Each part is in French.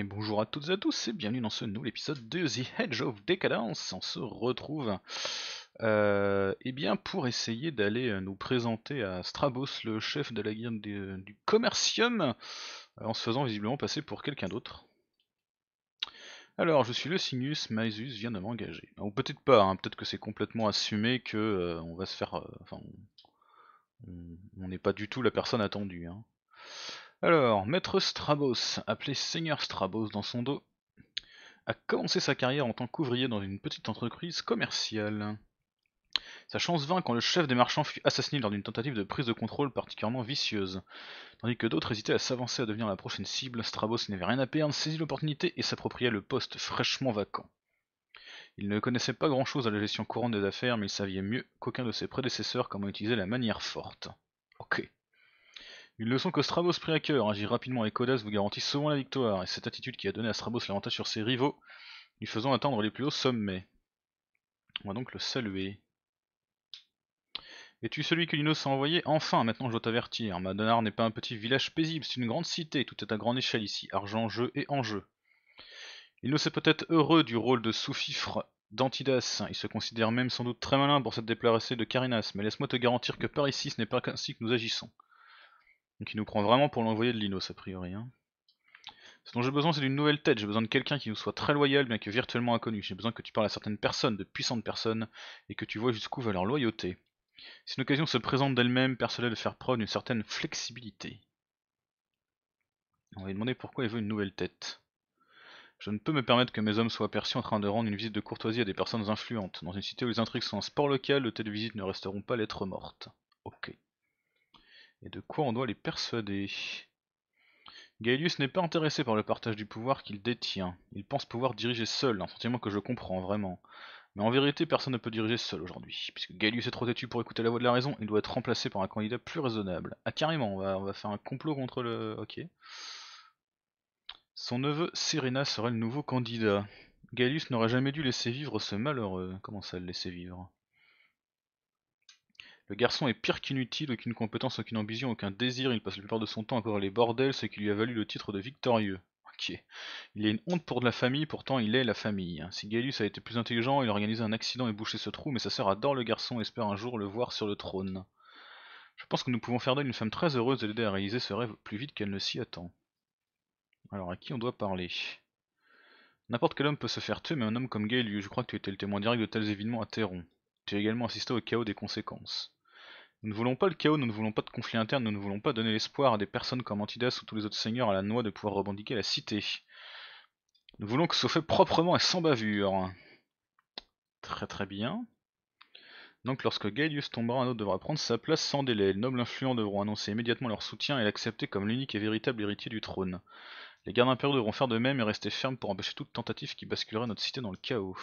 Et bonjour à toutes et à tous et bienvenue dans ce nouvel épisode de The Edge of Decadence. On se retrouve euh, eh bien pour essayer d'aller euh, nous présenter à Strabos, le chef de la guilde euh, du Commercium, en se faisant visiblement passer pour quelqu'un d'autre. Alors, je suis le Sinus, Maisus vient de m'engager. Ou peut-être pas, hein, peut-être que c'est complètement assumé que on va se faire. enfin, on n'est pas du tout la personne attendue. Hein. Alors, Maître Strabos, appelé Seigneur Strabos dans son dos, a commencé sa carrière en tant qu'ouvrier dans une petite entreprise commerciale. Sa chance vint quand le chef des marchands fut assassiné lors d'une tentative de prise de contrôle particulièrement vicieuse. Tandis que d'autres hésitaient à s'avancer à devenir la prochaine cible, Strabos n'avait rien à perdre, saisit l'opportunité et s'appropria le poste fraîchement vacant. Il ne connaissait pas grand-chose à la gestion courante des affaires, mais il savait mieux qu'aucun de ses prédécesseurs comment utiliser la manière forte. Ok. Une leçon que Strabos prit à cœur, hein. agit rapidement et Codas vous garantit souvent la victoire, et cette attitude qui a donné à Strabos l'avantage sur ses rivaux, lui faisant atteindre les plus hauts sommets. On va donc le saluer. Es-tu celui que Linos a envoyé Enfin, maintenant je dois t'avertir. Madonar n'est pas un petit village paisible, c'est une grande cité, tout est à grande échelle ici, argent, jeu et enjeu. Linos est peut-être heureux du rôle de sous-fifre d'Antidas, il se considère même sans doute très malin pour cette déplacé de Carinas, mais laisse-moi te garantir que par ici ce n'est pas ainsi que nous agissons. Qui nous prend vraiment pour l'envoyer de l'Inos a priori. Hein. Ce dont j'ai besoin c'est d'une nouvelle tête, j'ai besoin de quelqu'un qui nous soit très loyal bien que virtuellement inconnu. J'ai besoin que tu parles à certaines personnes, de puissantes personnes, et que tu vois jusqu'où va leur loyauté. Si une occasion se présente d'elle-même, persuadez de faire preuve d'une certaine flexibilité. On va lui demander pourquoi il veut une nouvelle tête. Je ne peux me permettre que mes hommes soient aperçus en train de rendre une visite de courtoisie à des personnes influentes. Dans une cité où les intrigues sont un sport local, le telles ne resteront pas lettres morte. Ok et de quoi on doit les persuader. Gaius n'est pas intéressé par le partage du pouvoir qu'il détient. Il pense pouvoir diriger seul, un sentiment que je comprends vraiment. Mais en vérité, personne ne peut diriger seul aujourd'hui. Puisque Gaius est trop têtu pour écouter la voix de la raison, il doit être remplacé par un candidat plus raisonnable. Ah carrément, on va, faire un complot contre le... Ok. Son neveu Serena sera le nouveau candidat. Gaius n'aurait jamais dû laisser vivre ce malheureux. Comment ça le laisser vivre le garçon est pire qu'inutile, aucune compétence, aucune ambition, aucun désir, il passe la plupart de son temps à courir les bordels, ce qui lui a valu le titre de victorieux. Ok. Il est une honte pour de la famille, pourtant il est la famille. Si Gallus a été plus intelligent, il a organisé un accident et bouché ce trou, mais sa sœur adore le garçon et espère un jour le voir sur le trône. Je pense que nous pouvons faire d'elle une femme très heureuse et l'aider à réaliser ce rêve plus vite qu'elle ne s'y attend. Alors à qui on doit parler N'importe quel homme peut se faire tuer, mais un homme comme Gaelius, je crois que tu étais le témoin direct de tels événements à Théron. Tu as également assisté au chaos des conséquences. Nous ne voulons pas le chaos, nous ne voulons pas de conflits internes, nous ne voulons pas donner l'espoir à des personnes comme Antidas ou tous les autres seigneurs à la noix de pouvoir revendiquer la cité. Nous voulons que ce soit fait proprement et sans bavure. Très très bien. Donc lorsque Gaius tombera, un autre devra prendre sa place sans délai. Les nobles influents devront annoncer immédiatement leur soutien et l'accepter comme l'unique et véritable héritier du trône. Les gardes impériaux devront faire de même et rester fermes pour empêcher toute tentative qui basculerait notre cité dans le chaos.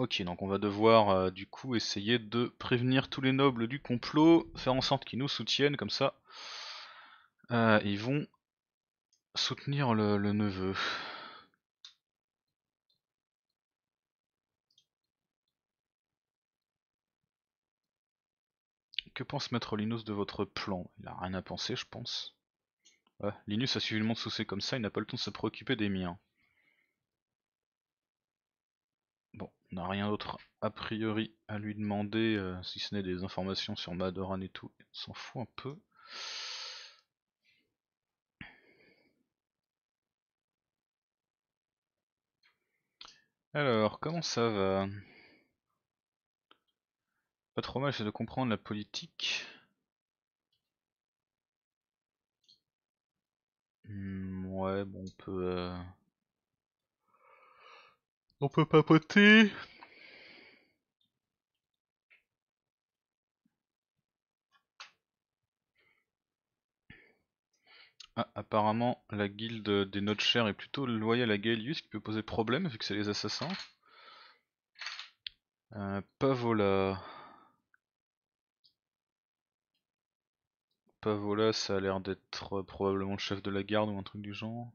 Ok, donc on va devoir euh, du coup essayer de prévenir tous les nobles du complot, faire en sorte qu'ils nous soutiennent, comme ça euh, ils vont soutenir le, neveu. Que pense Maître Linus de votre plan Il a rien à penser, je pense. Ouais, Linus a suivi le monde sous comme ça, il n'a pas le temps de se préoccuper des miens. n'a rien d'autre a priori à lui demander, euh, si ce n'est des informations sur Madoran et tout, on s'en fout un peu. Alors, comment ça va Pas trop mal, c'est de comprendre la politique. Hmm, ouais, bon, on peut... Euh, on peut papoter. Ah, apparemment, la guilde des Notchers est plutôt loyale à Gaelius, qui peut poser problème vu que c'est les assassins. Euh, Pavola. Pavola, ça a l'air d'être probablement le chef de la garde ou un truc du genre.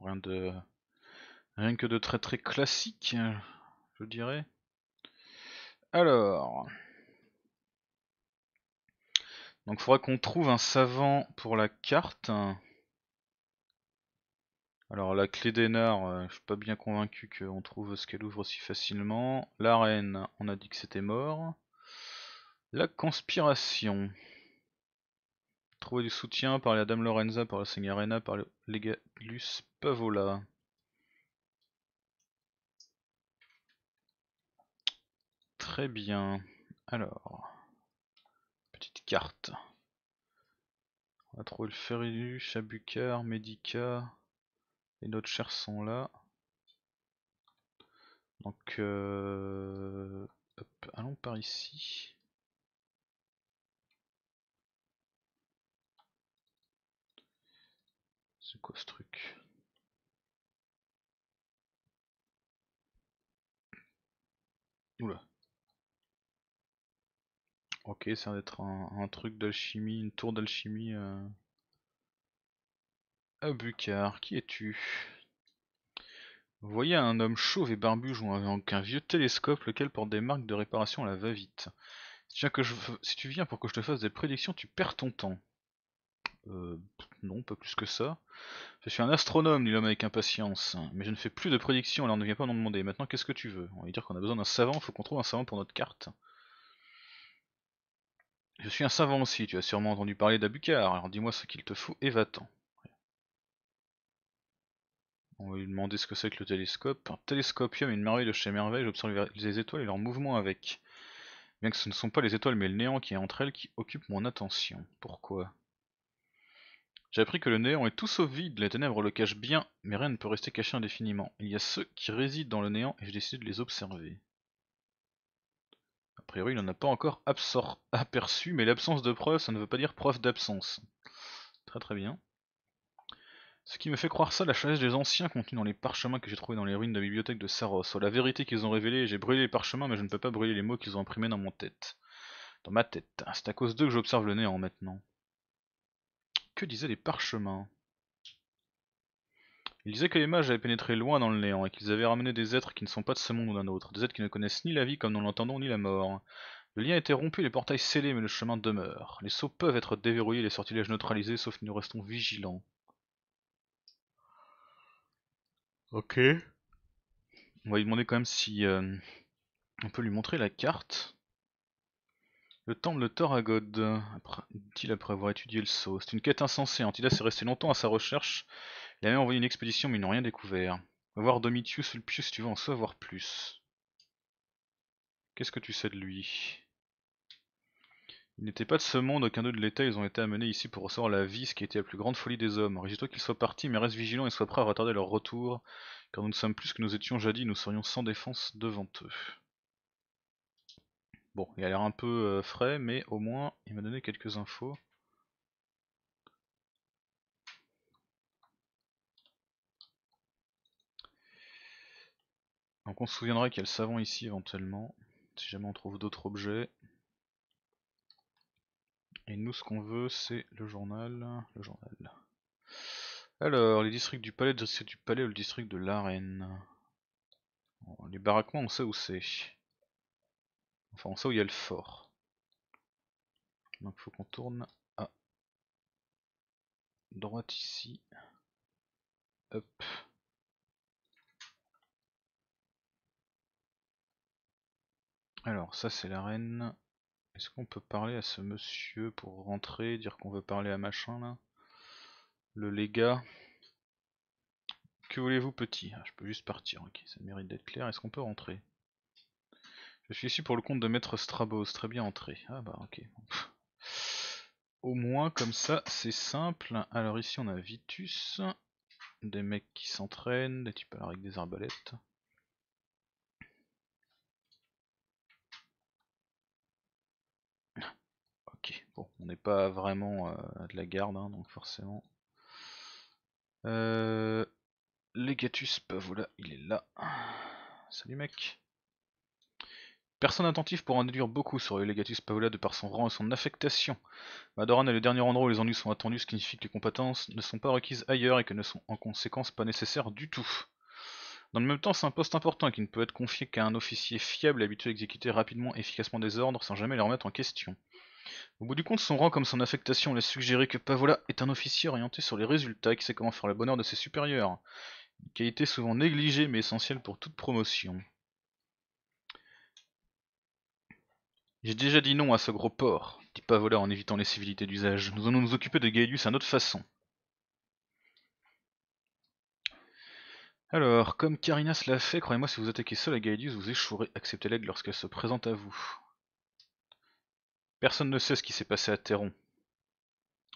Rien de. Rien que de très très classique, je dirais. Alors. Donc il faudra qu'on trouve un savant pour la carte. Alors la clé des nards, euh, je suis pas bien convaincu qu'on trouve ce qu'elle ouvre si facilement. La reine, on a dit que c'était mort. La conspiration trouver du soutien, par la Dame Lorenza, par la Rena, par le Legalus Pavola. Très bien. Alors, petite carte. On va trouver le Ferilu Chabucar, Medica. Et notre chers sont là. Donc, euh, hop, allons par ici. C'est quoi ce truc Ok, ça va être un, truc d'alchimie, une tour d'alchimie euh... Qui es-tu Vous voyez un homme chauve et barbu jouant avec un vieux télescope lequel porte des marques de réparation à la va-vite. si tu viens pour que je te fasse des prédictions, tu perds ton temps euh, Non, pas plus que ça. Je suis un astronome, dit l'homme avec impatience. Mais je ne fais plus de prédictions, alors ne viens pas m'en demander. Maintenant, qu'est-ce que tu veux On va lui dire qu'on a besoin d'un savant, faut qu'on trouve un savant pour notre carte. Je suis un savant aussi, tu as sûrement entendu parler d'Abucar, alors dis-moi ce qu'il te faut et va-t'en. On va lui demander ce que c'est que le télescope. Un télescopium une merveille de chez Merveille, j'observe les étoiles et leurs mouvements avec. Bien que ce ne sont pas les étoiles mais le néant qui est entre elles qui occupe mon attention. Pourquoi j'ai appris que le néant est tout sauf vide, les ténèbres le cachent bien, mais rien ne peut rester caché indéfiniment. Il y a ceux qui résident dans le néant et j'ai décidé de les observer. A priori, il n'en a pas encore aperçu, mais l'absence de preuve, ça ne veut pas dire preuve d'absence. Très très bien. Ce qui me fait croire ça, la chasse des anciens contenue dans les parchemins que j'ai trouvés dans les ruines de la bibliothèque de Saros. Oh, la vérité qu'ils ont révélée, j'ai brûlé les parchemins, mais je ne peux pas brûler les mots qu'ils ont imprimés dans mon tête. Dans ma tête. C'est à cause d'eux que j'observe le néant maintenant. Que disaient les parchemins Ils disaient que les mages avaient pénétré loin dans le néant et qu'ils avaient ramené des êtres qui ne sont pas de ce monde ou d'un autre, des êtres qui ne connaissent ni la vie comme nous l'entendons ni la mort. Le lien était rompu, les portails scellés, mais le chemin demeure. Les sauts peuvent être déverrouillés, les sortilèges neutralisés, sauf que nous restons vigilants. Ok. On va lui demander quand même si euh, on peut lui montrer la carte. Le temple de Thoragod. dit-il après avoir étudié le sceau. C'est une quête insensée. Antidas hein. s'est resté longtemps à sa recherche. Il a même envoyé une expédition, mais ils n'ont rien découvert. Va voir Domitius Ulpius si tu veux en savoir plus. Qu'est-ce que tu sais de lui Il n'était pas de ce monde, aucun d'eux de l'État, ils ont été amenés ici pour recevoir la vie, ce qui était la plus grande folie des hommes. Régis-toi qu'ils soient partis, mais reste vigilant et sois prêt à retarder leur retour, car nous ne sommes plus que nous étions jadis, nous serions sans défense devant eux. Bon, il a l'air un peu euh, frais, mais au moins il m'a donné quelques infos. Donc on se souviendra qu'il y a le savon ici éventuellement, si jamais on trouve d'autres objets. Et nous ce qu'on veut c'est le journal, le journal. Alors, les districts du palais, c'est district du palais ou le district de l'arène. les baraquements on sait où c'est. Enfin, on sait où il y a le fort. Donc, faut qu'on tourne à droite ici. Hop. Alors, ça, c'est la reine. Est-ce qu'on peut parler à ce monsieur pour rentrer, dire qu'on veut parler à machin là Le légat. Que voulez-vous petit ah, Je peux juste partir, ok, ça mérite d'être clair. Est-ce qu'on peut rentrer je suis ici pour le compte de Maître Strabos, très bien entré. Ah bah ok. Au moins comme ça c'est simple. Alors ici on a Vitus, des mecs qui s'entraînent, des types à la des arbalètes. Ok, bon, on n'est pas vraiment euh, de la garde, hein, donc forcément. Euh, Legatus Voilà, oh il est là. Salut mec. Personne attentif pour en déduire beaucoup sur legatus Pavola de par son rang et son affectation. Madoran est le dernier endroit où les ennuis sont attendus, ce qui signifie que les compétences ne sont pas requises ailleurs et que ne sont en conséquence pas nécessaires du tout. Dans le même temps, c'est un poste important qui ne peut être confié qu'à un officier fiable habitué à exécuter rapidement et efficacement des ordres sans jamais les remettre en question. Au bout du compte, son rang comme son affectation laisse suggérer que Pavola est un officier orienté sur les résultats et qui sait comment faire le bonheur de ses supérieurs. Une qualité souvent négligée mais essentielle pour toute promotion. J'ai déjà dit non à ce gros porc. dit Pavola en évitant les civilités d'usage. Nous allons nous occuper de Gaelius à notre façon. Alors, comme Carinas l'a fait, croyez-moi, si vous attaquez seul à Gaelius, vous échouerez. Acceptez l'aigle lorsqu'elle se présente à vous. Personne ne sait ce qui s'est passé à Théron.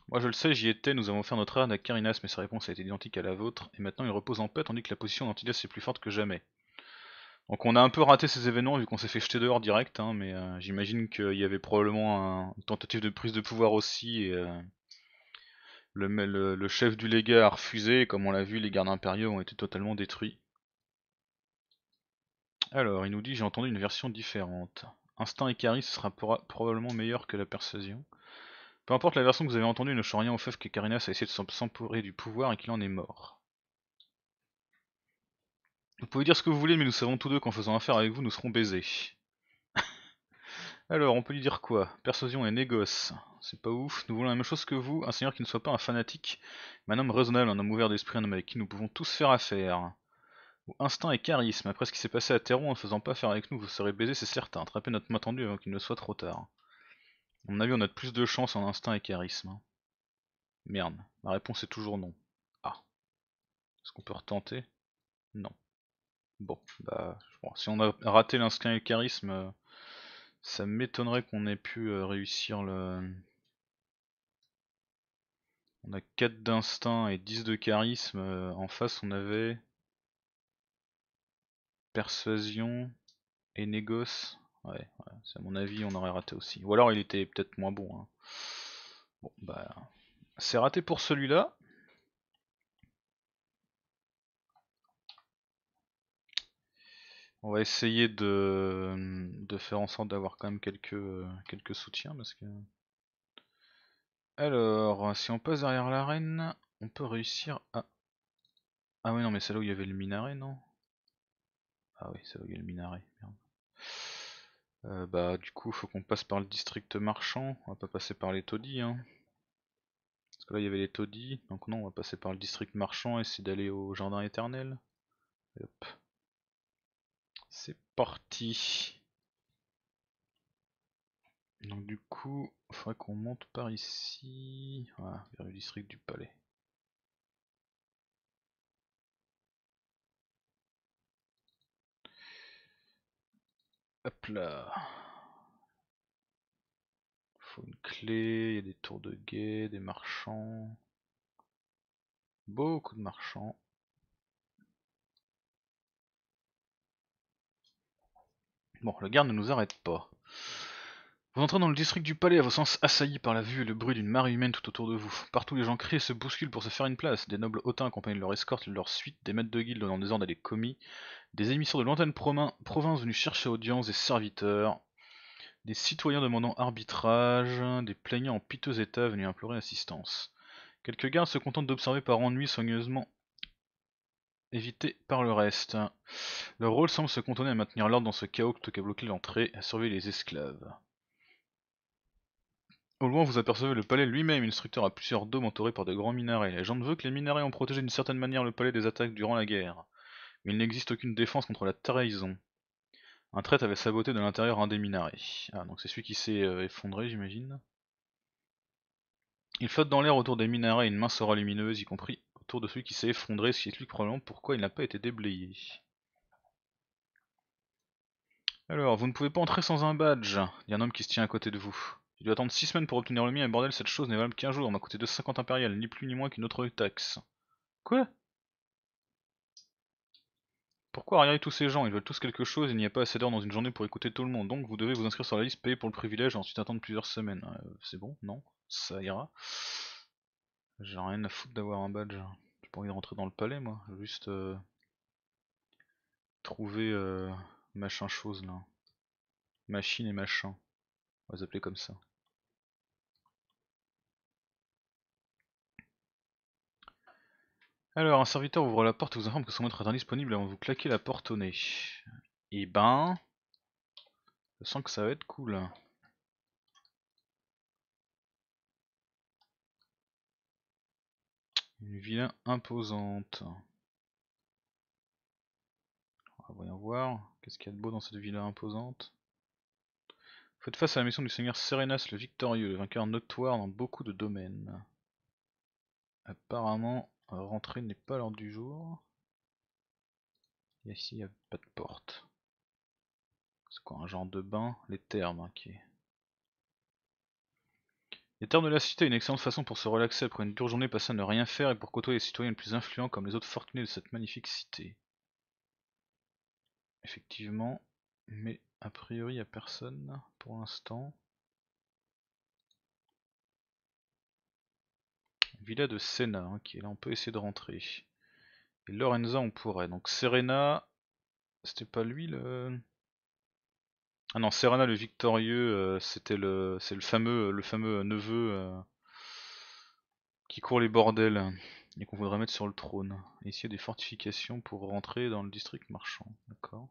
Moi je le sais, j'y étais, nous avons fait notre arme à Carinas, mais sa réponse a été identique à la vôtre, et maintenant il repose en paix tandis que la position d'Antidas est plus forte que jamais. Donc on a un peu raté ces événements vu qu'on s'est fait jeter dehors direct, hein, mais euh, j'imagine qu'il y avait probablement une tentative de prise de pouvoir aussi. Et, euh, le, chef du légat a refusé, et comme on l'a vu, les gardes impériaux ont été totalement détruits. Alors, il nous dit j'ai entendu une version différente. Instinct et Caris sera probablement meilleur que la persuasion. Peu importe la version que vous avez entendue, ne change rien au fait que Carinas a essayé de s'emporer du pouvoir et qu'il en est mort. Vous pouvez dire ce que vous voulez, mais nous savons tous deux qu'en faisant affaire avec vous, nous serons baisés. Alors, on peut lui dire quoi Persuasion et négoce. C'est pas ouf. Nous voulons la même chose que vous, un seigneur qui ne soit pas un fanatique, mais un homme raisonnable, un homme ouvert d'esprit, un homme avec qui nous pouvons tous faire affaire. Ou instinct et charisme. Après ce qui s'est passé à Terron, en ne faisant pas affaire avec nous, vous serez baisés, c'est certain. Attrapez notre main tendue avant qu'il ne soit trop tard. À mon avis, on a plus de chance en instinct et charisme. Merde. Ma réponse est toujours non. Ah. Est-ce qu'on peut retenter Non. Bon, bah, si on a raté l'instinct et le charisme, euh, ça m'étonnerait qu'on ait pu euh, réussir le. On a 4 d'instinct et 10 de charisme. Euh, en face, on avait. Persuasion et négoce. Ouais, c'est à mon avis, on aurait raté aussi. Ou alors il était peut-être moins bon. Hein. Bon, bah. C'est raté pour celui-là. On va essayer de, faire en sorte d'avoir quand même quelques, soutiens parce que. Alors, si on passe derrière l'arène, on peut réussir à. Ah oui non mais c'est là où il y avait le minaret non Ah oui c'est là où il y a le minaret, euh, bah du coup faut qu'on passe par le district marchand, on va pas passer par les taudis hein. Parce que là il y avait les taudis, donc non on va passer par le district marchand et essayer d'aller au jardin éternel. Hop. C'est parti. Donc du coup, il faudrait qu'on monte par ici, voilà, vers le district du palais. Hop là. Faut une clé, il y a des tours de guet, des marchands. Beaucoup de marchands. Bon, le garde ne nous arrête pas. Vous entrez dans le district du palais, à vos sens assaillis par la vue et le bruit d'une marée humaine tout autour de vous. Partout les gens crient et se bousculent pour se faire une place. Des nobles hautains accompagnent leur escorte, leur suite, des maîtres de guilde donnant des ordres à des commis, des émissaires de lointaines province venus chercher audience, des serviteurs, des citoyens demandant arbitrage, des plaignants en piteux état venus implorer assistance. Quelques gardes se contentent d'observer par ennui soigneusement évité par le reste. Leur rôle semble se contenir à maintenir l'ordre dans ce chaos plutôt qu'à bloquer l'entrée, à surveiller les esclaves. Au loin, vous apercevez le palais lui-même, une structure à plusieurs dômes entourée par de grands minarets. Les gens veulent que les minarets ont protégé d'une certaine manière le palais des attaques durant la guerre, mais il n'existe aucune défense contre la trahison. Un traître avait saboté de l'intérieur un des minarets. Ah, donc c'est celui qui s'est euh, effondré, j'imagine. Il flotte dans l'air autour des minarets une mince sera lumineuse, y compris de celui qui s'est effondré, ce qui explique probablement pourquoi il n'a pas été déblayé. Alors, vous ne pouvez pas entrer sans un badge, Il a un homme qui se tient à côté de vous. Il doit attendre 6 semaines pour obtenir le mien, et bordel, cette chose n'est valable qu'un jour, côté coûté 250 impériales, ni plus ni moins qu'une autre taxe. Quoi Pourquoi arriver tous ces gens Ils veulent tous quelque chose, et il n'y a pas assez d'heures dans une journée pour écouter tout le monde, donc vous devez vous inscrire sur la liste, payer pour le privilège, et ensuite attendre plusieurs semaines. Euh, c'est bon Non Ça ira. J'ai rien à foutre d'avoir un badge. J'ai pas envie de rentrer dans le palais moi, juste euh, trouver euh, machin chose là. Machine et machin. On va les appeler comme ça. Alors, un serviteur ouvre la porte et vous informe que son maître est indisponible avant de vous claquer la porte au nez. Et eh ben... Je sens que ça va être cool. Une villa imposante. voyons voir, qu'est-ce qu'il y a de beau dans cette villa imposante Faites face à la mission du seigneur Serenas le victorieux, le vainqueur notoire dans beaucoup de domaines. Apparemment, rentrer n'est pas l'ordre du jour. Et ici, il n'y a pas de porte. C'est quoi un genre de bain Les thermes, ok. Hein, les termes de la cité, une excellente façon pour se relaxer après une dure journée passée à ne rien faire et pour côtoyer les citoyens les plus influents comme les autres fortunés de cette magnifique cité. Effectivement, mais a priori il a personne pour l'instant. Villa de Senna, ok hein, là, on peut essayer de rentrer. Et Lorenza on pourrait. Donc Serena, c'était pas lui le... Ah non, Serena le victorieux, euh, c'était le, c'est le fameux, euh, le fameux euh, neveu qui court les bordels et qu'on voudrait mettre sur le trône. ici, il y a des fortifications pour rentrer dans le district marchand. D'accord.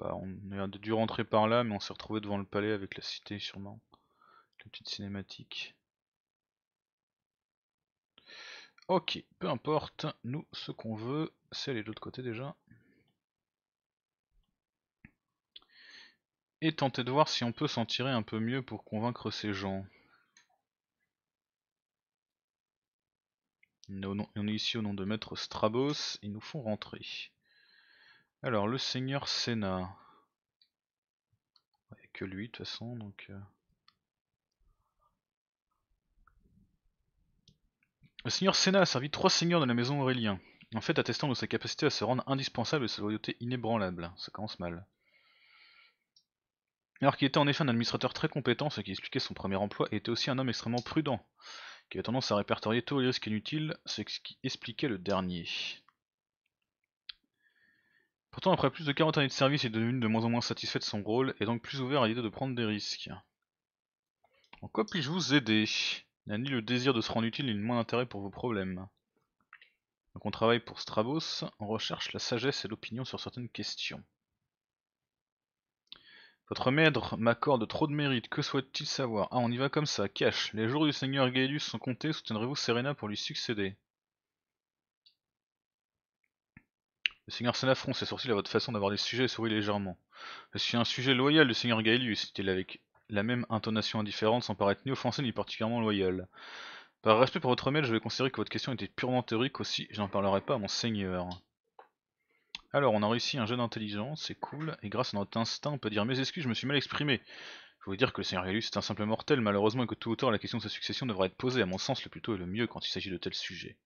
Bah, on a dû rentrer par là, mais on s'est retrouvé devant le palais avec la cité, sûrement. la petite cinématique. Ok, peu importe, nous ce qu'on veut, c'est aller de l'autre côté déjà. Et tenter de voir si on peut s'en tirer un peu mieux pour convaincre ces gens. on est ici au nom de Maître Strabos, ils nous font rentrer. Alors le Seigneur Sénat. a que lui de toute façon, donc... Euh, Le seigneur Sénat a servi trois seigneurs de la maison Aurélien, en fait attestant de sa capacité à se rendre indispensable et sa loyauté inébranlable. Ça commence mal. Alors qu'il était en effet un administrateur très compétent, ce qui expliquait son premier emploi, et était aussi un homme extrêmement prudent, qui avait tendance à répertorier tous les risques inutiles, ce qui expliquait le dernier. Pourtant, après plus de 40 années de service, il est devenu de moins en moins satisfait de son rôle, et donc plus ouvert à l'idée de prendre des risques. En quoi puis-je vous aider n'a ni le désir de se rendre utile ni le moins d'intérêt pour vos problèmes. Donc on travaille pour Strabos, on recherche la sagesse et l'opinion sur certaines questions. Votre maître m'accorde trop de mérite, que souhaite-t-il savoir Ah, on y va comme ça, cash. Les jours du seigneur Gaelius sont comptés, soutiendrez-vous Serena pour lui succéder Le seigneur Serena fronce ses sourcils à votre façon d'avoir des sujets et sourit légèrement. Je suis un sujet loyal du seigneur Gaelius, dit-il avec la même intonation indifférente sans paraître ni offensé ni particulièrement loyal. Par respect pour votre mail, je vais considérer que votre question était purement théorique aussi, je n'en parlerai pas à mon seigneur. Alors, on a réussi un jeu d'intelligence, c'est cool, et grâce à notre instinct, on peut dire mes excuses, je me suis mal exprimé. Je voulais dire que le seigneur Galus est un simple mortel, malheureusement, et que tout auteur, la question de sa succession devrait être posée, à mon sens, le plus tôt et le mieux quand il s'agit de tels sujets.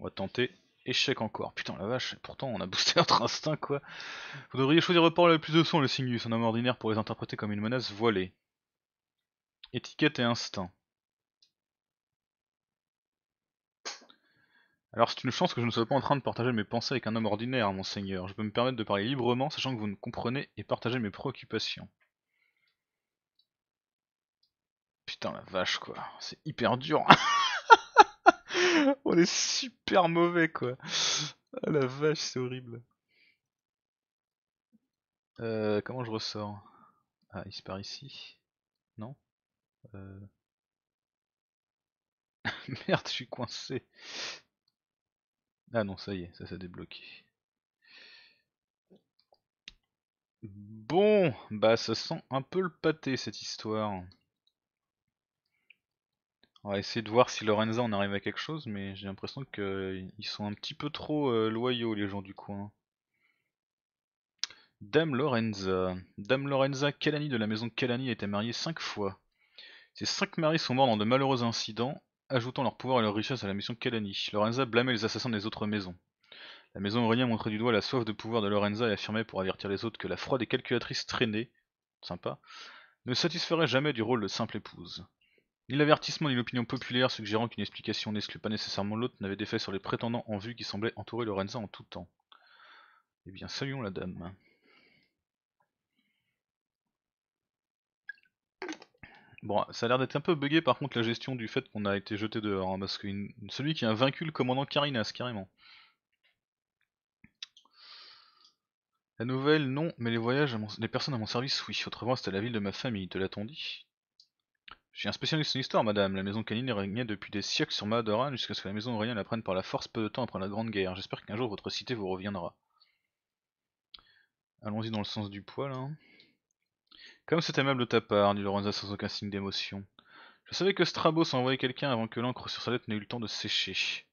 On va tenter Échec encore. Putain, la vache, pourtant on a boosté notre instinct, quoi. Vous devriez choisir de parler le plus de son, le Singus, un homme ordinaire pour les interpréter comme une menace voilée. Étiquette et instinct. Alors c'est une chance que je ne sois pas en train de partager mes pensées avec un homme ordinaire, monseigneur. Je peux me permettre de parler librement, sachant que vous me comprenez et partagez mes préoccupations. Putain la vache quoi, c'est hyper dur On est super mauvais quoi. Ah, la vache, c'est horrible. Euh, comment je ressors Ah, il se part ici. Non euh. Merde, je suis coincé. Ah non, ça y est, ça s'est débloqué. Bon, bah ça sent un peu le pâté cette histoire. On va essayer de voir si Lorenza en arrive à quelque chose, mais j'ai l'impression qu'ils euh, sont un petit peu trop euh, loyaux les gens du coin. Dame Lorenza. Dame Lorenza Calani de la maison Calani a été mariée cinq fois. Ses cinq maris sont morts dans de malheureux incidents, ajoutant leur pouvoir et leur richesse à la mission Calani. Lorenza blâmait les assassins des autres maisons. La maison Aurélien montrait du doigt la soif de pouvoir de Lorenza et affirmait pour avertir les autres que la froide et calculatrice traînée, sympa, ne satisferait jamais du rôle de simple épouse. Ni l'avertissement ni l'opinion populaire suggérant qu'une explication n'exclut pas nécessairement l'autre n'avait d'effet sur les prétendants en vue qui semblaient entourer Lorenza en tout temps. Eh bien, saluons la dame. Bon, ça a l'air d'être un peu buggé par contre la gestion du fait qu'on a été jeté dehors, hein, parce que celui qui a vaincu le commandant Carinas, carrément. La nouvelle, non, mais les voyages, les personnes à mon service, oui. Autrement, c'était la ville de ma famille, te l'a-t-on dit j'ai spécialiste en histoire, madame. La maison canine régnait depuis des siècles sur Madoran jusqu'à ce que la maison Aurélien la prenne par la force peu de temps après la Grande Guerre. J'espère qu'un jour votre cité vous reviendra. Allons-y dans le sens du poil. Hein. Comme c'est aimable de ta part, dit Lorenza sans aucun signe d'émotion. Je savais que Strabo s'envoyait quelqu'un avant que l'encre sur sa lettre n'ait eu le temps de sécher.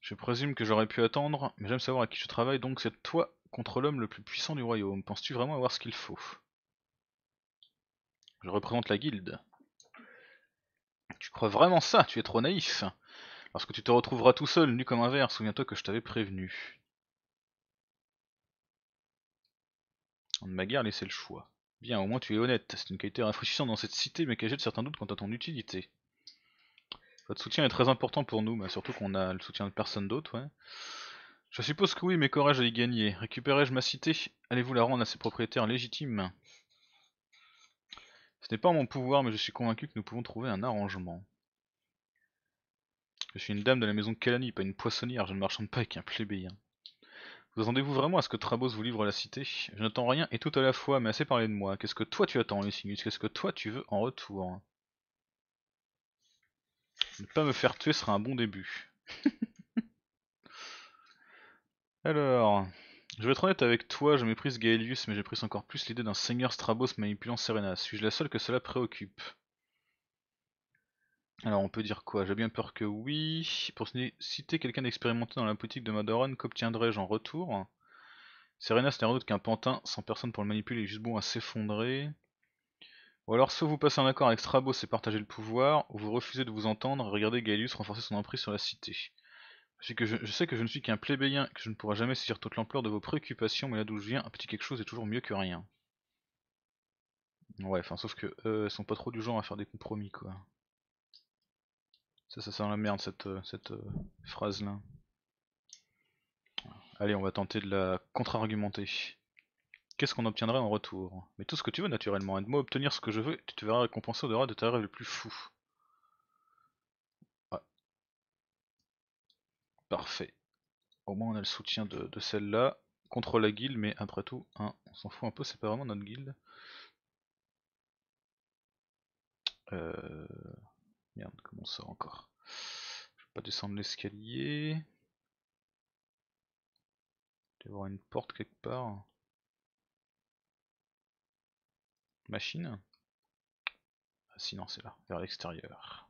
Je présume que j'aurais pu attendre, mais j'aime savoir à qui je travaille, donc c'est toi contre l'homme le plus puissant du royaume. Penses-tu vraiment avoir ce qu'il faut Je représente la guilde. Tu crois vraiment ça Tu es trop naïf. Lorsque tu te retrouveras tout seul, nu comme un verre, souviens-toi que je t'avais prévenu. On ne m'a guère laissé le choix. Bien, au moins tu es honnête. C'est une qualité rafraîchissante dans cette cité, mais qui de certains doutes quant à ton utilité. Votre soutien est très important pour nous, mais surtout qu'on a le soutien de personne d'autre, Je suppose que oui, mais courage à y gagner récupérerai je ma cité Allez-vous la rendre à ses propriétaires légitimes ce n'est pas mon pouvoir, mais je suis convaincu que nous pouvons trouver un arrangement. Je suis une dame de la maison Calani, pas une poissonnière, je ne marchande pas avec un plébéien. Vous attendez-vous vraiment à ce que Trabos vous livre la cité Je n'attends rien et tout à la fois, mais assez parlé de moi. Qu'est-ce que toi tu attends, Lucinus Qu'est-ce que toi tu veux en retour Ne pas me faire tuer sera un bon début. Alors, je vais être honnête avec toi, je méprise Gaelius, mais j'ai encore plus l'idée d'un seigneur Strabos manipulant Serena. Suis-je la seule que cela préoccupe alors on peut dire quoi J'ai bien peur que oui. Pour citer quelqu'un d'expérimenté dans la politique de Madoran, qu'obtiendrai-je en retour Serena n'est rien d'autre qu'un pantin sans personne pour le manipuler, juste bon à s'effondrer. Ou alors soit vous passez un accord avec Strabos et partagez le pouvoir, ou vous refusez de vous entendre et regardez Gaelius renforcer son emprise sur la cité que je, sais que je ne suis qu'un plébéien que je ne pourrai jamais saisir toute l'ampleur de vos préoccupations, mais là d'où je viens, un petit quelque chose est toujours mieux que rien. Ouais, enfin, sauf que eux, ils sont pas trop du genre à faire des compromis, quoi. Ça, ça sent la merde, cette, euh, cette euh, phrase-là. Allez, on va tenter de la contre-argumenter. Qu'est-ce qu'on obtiendrait en retour Mais tout ce que tu veux, naturellement. Aide-moi à obtenir ce que je veux, tu te verras récompensé au-delà de ta rêve le plus fou. Parfait. Au moins on a le soutien de, celle-là. Contre la guilde, mais après tout, hein, on s'en fout un peu, c'est pas vraiment notre guilde. Euh... Merde, comment ça encore Je vais pas descendre l'escalier. Je vais avoir une porte quelque part. Machine Ah sinon c'est là, vers l'extérieur.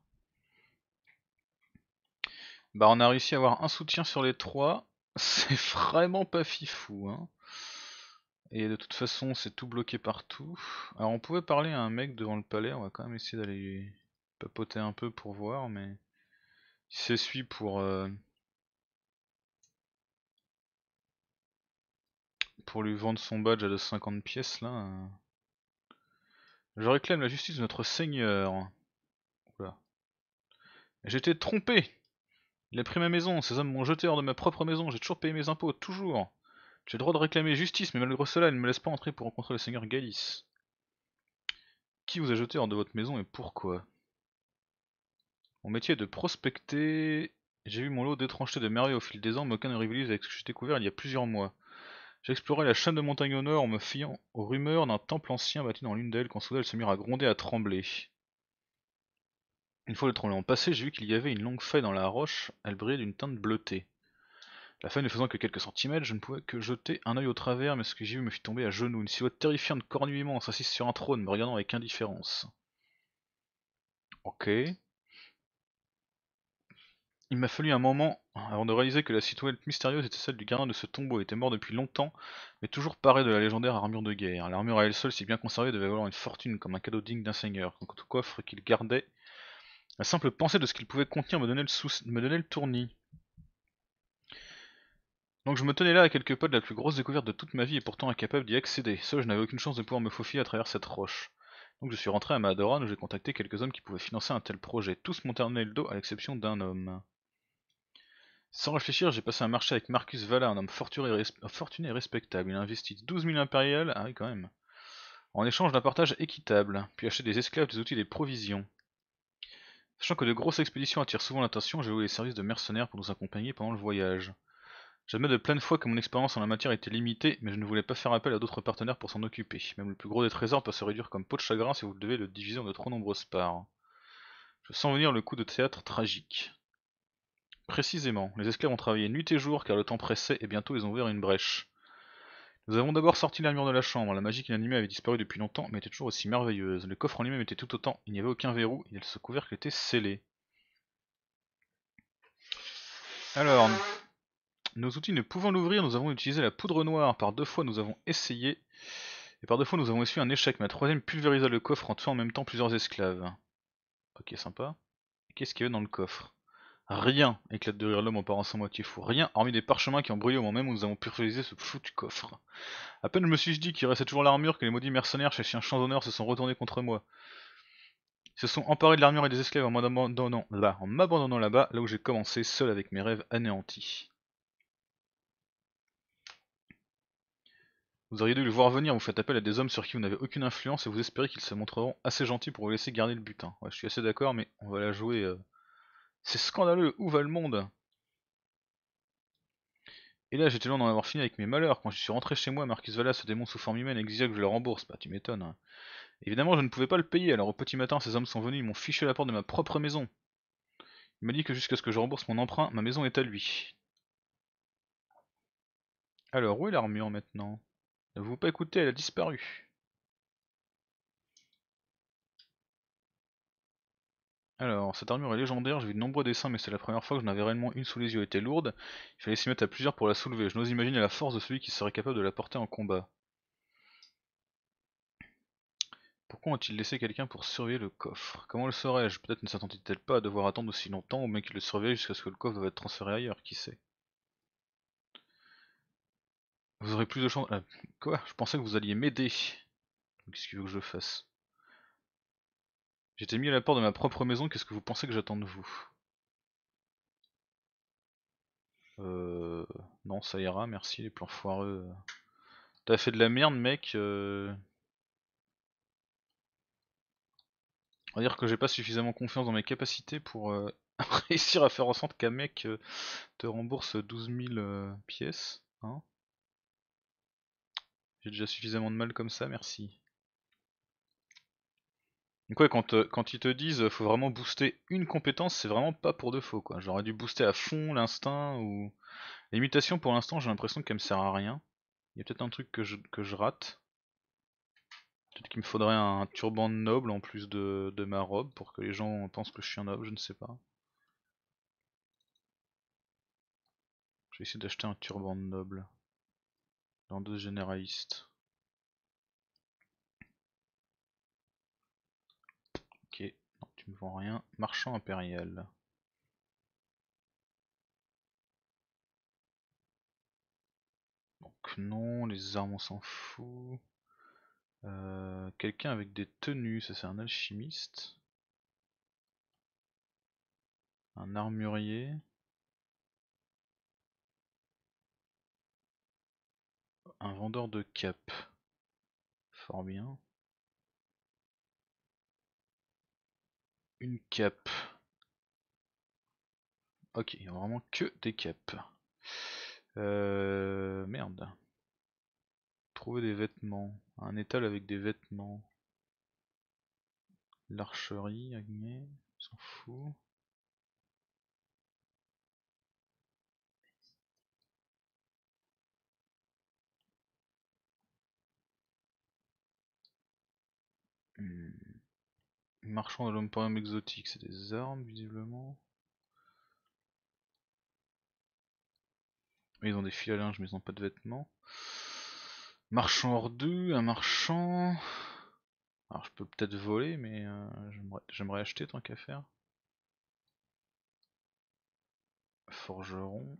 Bah on a réussi à avoir un soutien sur les trois. C'est vraiment pas fifou. Hein. Et de toute façon c'est tout bloqué partout. Alors on pouvait parler à un mec devant le palais, on va quand même essayer d'aller papoter un peu pour voir, mais il s'essuie pour... Euh, pour lui vendre son badge à 50 pièces là. Je réclame la justice de notre seigneur. J'étais trompé il a pris ma maison, ces hommes m'ont jeté hors de ma propre maison, j'ai toujours payé mes impôts, toujours J'ai le droit de réclamer justice, mais malgré cela, il ne me laisse pas entrer pour rencontrer le seigneur Galis. Qui vous a jeté hors de votre maison et pourquoi Mon métier est de prospecter... J'ai vu mon lot détranché de merveilles au fil des ans, mais aucun ne rivalise avec ce que j'ai découvert il y a plusieurs mois. J'explorais la chaîne de montagne au nord en me fiant aux rumeurs d'un temple ancien bâti dans l'une d'elles quand soudain elle se mirent à gronder, à trembler. Une fois le trône passé, j'ai vu qu'il y avait une longue faille dans la roche, elle brillait d'une teinte bleutée. La faille ne faisant que quelques centimètres, je ne pouvais que jeter un œil au travers, mais ce que j'ai vu me fit tomber à genoux. Une silhouette terrifiante, cornue immense, assise sur un trône, me regardant avec indifférence. Ok. Il m'a fallu un moment avant de réaliser que la silhouette mystérieuse était celle du gardien de ce tombeau, était mort depuis longtemps, mais toujours paré de la légendaire armure de guerre. L'armure à elle seule, si bien conservée, devait valoir une fortune comme un cadeau digne d'un seigneur, Quant tout coffre qu'il gardait la simple pensée de ce qu'il pouvait contenir me donnait, le me donnait le tournis. Donc je me tenais là à quelques pas de la plus grosse découverte de toute ma vie et pourtant incapable d'y accéder. Seul, je n'avais aucune chance de pouvoir me faufiler à travers cette roche. Donc je suis rentré à Madoran où j'ai contacté quelques hommes qui pouvaient financer un tel projet. Tous m'ont terminé le dos à l'exception d'un homme. Sans réfléchir, j'ai passé un marché avec Marcus Valla, un homme fortuné et, respectable. Il a investi 12 000 impériales, ah oui quand même, en échange d'un partage équitable, puis acheté des esclaves, des outils, et des provisions. Sachant que de grosses expéditions attirent souvent l'attention, j'ai loué les services de mercenaires pour nous accompagner pendant le voyage. J'admets de pleine foi que mon expérience en la matière était limitée, mais je ne voulais pas faire appel à d'autres partenaires pour s'en occuper. Même le plus gros des trésors peut se réduire comme peau de chagrin si vous devez le diviser en de trop nombreuses parts. Je sens venir le coup de théâtre tragique. Précisément, les esclaves ont travaillé nuit et jour car le temps pressait et bientôt ils ont ouvert une brèche. Nous avons d'abord sorti l'armure de la chambre. La magie qui avait disparu depuis longtemps, mais était toujours aussi merveilleuse. Le coffre en lui-même était tout autant. Il n'y avait aucun verrou, et ce couvercle était scellé. Alors, nos outils ne pouvant l'ouvrir, nous avons utilisé la poudre noire. Par deux fois, nous avons essayé. Et par deux fois, nous avons essuyé un échec. Ma troisième pulvérisa le coffre en tuant en même temps plusieurs esclaves. Ok, sympa. Qu'est-ce qu'il y avait dans le coffre Rien, éclate de rire l'homme en sans moitié fou. Rien, hormis des parchemins qui ont brûlé au moment même où nous avons purifié ce du coffre. À peine je me suis dit qu'il restait toujours l'armure que les maudits mercenaires chez Chien champ d'honneur se sont retournés contre moi. Ils se sont emparés de l'armure et des esclaves en m'abandonnant là, en m'abandonnant là-bas, là où j'ai commencé, seul avec mes rêves anéantis. Vous auriez dû le voir venir, vous faites appel à des hommes sur qui vous n'avez aucune influence et vous espérez qu'ils se montreront assez gentils pour vous laisser garder le butin. Ouais, je suis assez d'accord, mais on va la jouer euh, c'est scandaleux, où va le monde Et là, j'étais loin d'en avoir fini avec mes malheurs. Quand je suis rentré chez moi, Marcus Vallas, ce démon sous forme humaine, exigeait que je le rembourse. Bah, tu m'étonnes. Hein. Évidemment, je ne pouvais pas le payer, alors au petit matin, ces hommes sont venus, ils m'ont fiché la porte de ma propre maison. Il m'a dit que jusqu'à ce que je rembourse mon emprunt, ma maison est à lui. Alors, où est l'armure maintenant Ne vous pas écouter, elle a disparu. Alors, cette armure est légendaire, j'ai vu de nombreux dessins, mais c'est la première fois que j'en avais réellement une sous les yeux, elle était lourde, il fallait s'y mettre à plusieurs pour la soulever, je n'ose imaginer la force de celui qui serait capable de la porter en combat. Pourquoi ont-ils laissé quelqu'un pour surveiller le coffre Comment le saurais-je Peut-être ne s'attendait-elle pas à devoir attendre aussi longtemps au mec qu'il le surveillait jusqu'à ce que le coffre doive être transféré ailleurs, qui sait Vous aurez plus de chance... Ah, quoi Je pensais que vous alliez m'aider. Qu'est-ce qu'il veut que je fasse J'étais mis à la porte de ma propre maison, qu'est-ce que vous pensez que j'attends de vous Euh... Non, ça ira, merci, les plans foireux. T'as fait de la merde, mec. Euh. On va dire que j'ai pas suffisamment confiance dans mes capacités pour euh, réussir à faire en sorte qu'un mec euh, te rembourse 12 000 pièces. Hein j'ai déjà suffisamment de mal comme ça, merci. Donc ouais, euh, quand, ils te disent euh, faut vraiment booster une compétence, c'est vraiment pas pour de faux J'aurais dû booster à fond l'instinct ou... L'imitation pour l'instant j'ai l'impression qu'elle me sert à rien. Il y a peut-être un truc que je, rate. Peut-être qu'il me faudrait un turban de noble en plus de, ma robe pour que les gens pensent que je suis un noble, je ne sais pas. Je vais essayer d'acheter un turban de noble. Dans deux généralistes. qui ne vend rien, marchand impérial. Donc non, les armes on s'en fout. Euh, quelqu'un avec des tenues, ça c'est un alchimiste. Un armurier. Un vendeur de cap. Fort bien. une cape. Ok, il vraiment que des capes. Euh, merde. Trouver des vêtements. Un étal avec des vêtements. L'archerie, Agnès, s'en fout. Hmm. Marchand de l'homme exotique, c'est des armes visiblement. ils ont des fils à linge, mais ils n'ont pas de vêtements. Marchand hors deux, un marchand. Alors je peux peut-être voler, mais euh, j'aimerais acheter tant qu'à faire. Forgeron.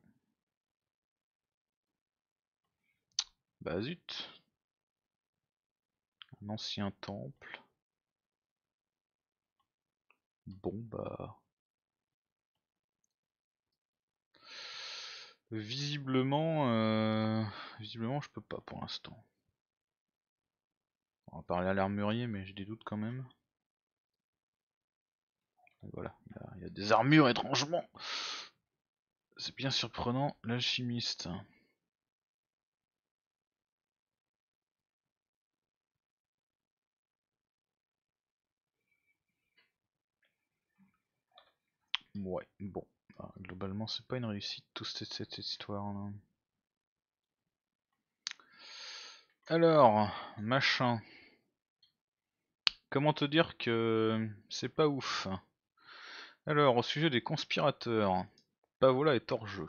Bah Un ancien temple. Bon bah... Visiblement, euh, visiblement je peux pas pour l'instant. On va parler à l'armurier, mais j'ai des doutes quand même. voilà, il il y a des armures étrangement. C'est bien surprenant, l'alchimiste. Ouais, bon. Ah, globalement, c'est pas une réussite, toute cette, histoire là. Alors, machin. Comment te dire que c'est pas ouf Alors, au sujet des conspirateurs, Paola est hors jeu.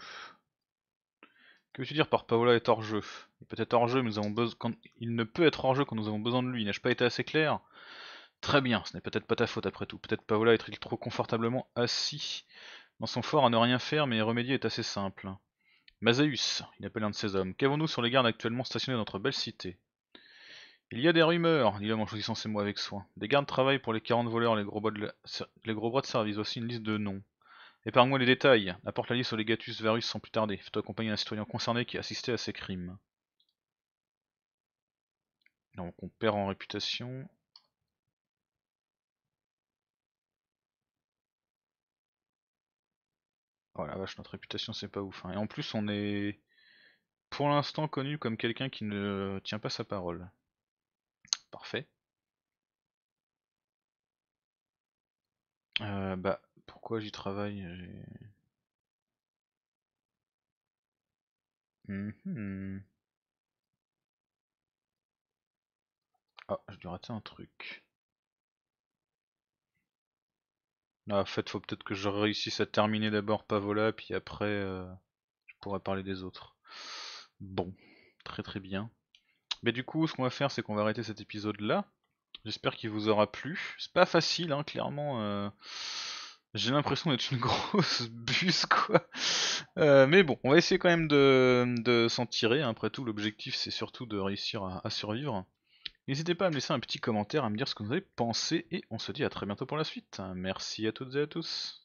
Que veux-tu dire par Paola est hors jeu Il peut être hors jeu, mais nous avons besoin. Il ne peut être hors jeu quand nous avons besoin de lui. N'ai-je pas été assez clair Très bien, ce n'est peut-être pas ta faute après tout. Peut-être Paola est-il trop confortablement assis dans son fort à ne rien faire, mais remédier est assez simple. Mazaus, il appelle un de ses hommes, qu'avons-nous sur les gardes actuellement stationnés dans notre belle cité Il y a des rumeurs, dit l'homme en choisissant ses mots avec soin. Des gardes travaillent pour les 40 voleurs, les gros bras de, les gros bras de service, voici une liste de noms. Épargne-moi les détails, apporte la liste aux Legatus Varus sans plus tarder, fais accompagner un citoyen concerné qui a assisté à ces crimes. Donc on perd en réputation. Oh la vache, notre réputation c'est pas ouf. Hein. Et en plus, on est pour l'instant connu comme quelqu'un qui ne tient pas sa parole. Parfait. Euh, bah, pourquoi j'y travaille euh, mmh Ah, j'ai dû rater un truc. Ah, en fait, faut peut-être que je réussisse à terminer d'abord Pavola, puis après, euh, je pourrais parler des autres. Bon, très très bien. Mais du coup, ce qu'on va faire, c'est qu'on va arrêter cet épisode-là. J'espère qu'il vous aura plu. C'est pas facile, hein, clairement. Euh, j'ai l'impression d'être une grosse buse, quoi. Euh, mais bon, on va essayer quand même de, s'en tirer. Après tout, l'objectif, c'est surtout de réussir à survivre. N'hésitez pas à me laisser un petit commentaire, à me dire ce que vous avez pensé, et on se dit à très bientôt pour la suite. Merci à toutes et à tous.